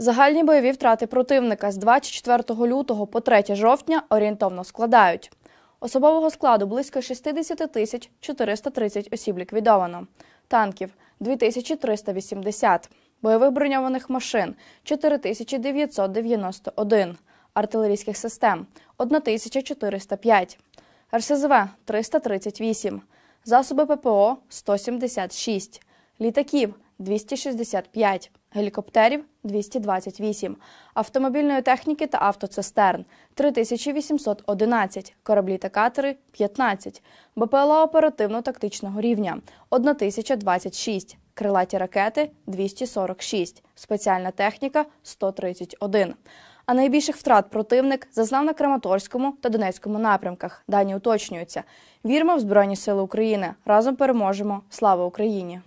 Загальні бойові втрати противника з 24 лютого по 3 жовтня орієнтовно складають. Особового складу близько 60 тисяч 430 осіб ліквідовано, танків 2380, бойових броньованих машин 4991, артилерійських систем 1405, РСЗВ 338, засоби ППО 176, літаків 265 гелікоптерів 228, автомобільної техніки та автоцистерн 3811, кораблі та катери 15, БПЛА оперативно-тактичного рівня 1026, крилаті ракети 246, спеціальна техніка 131. А найбільших втрат противник зазнав на Краматорському та Донецькому напрямках. Дані уточнюються. Віримо в Збройні Сили України. Разом переможемо. Слава Україні!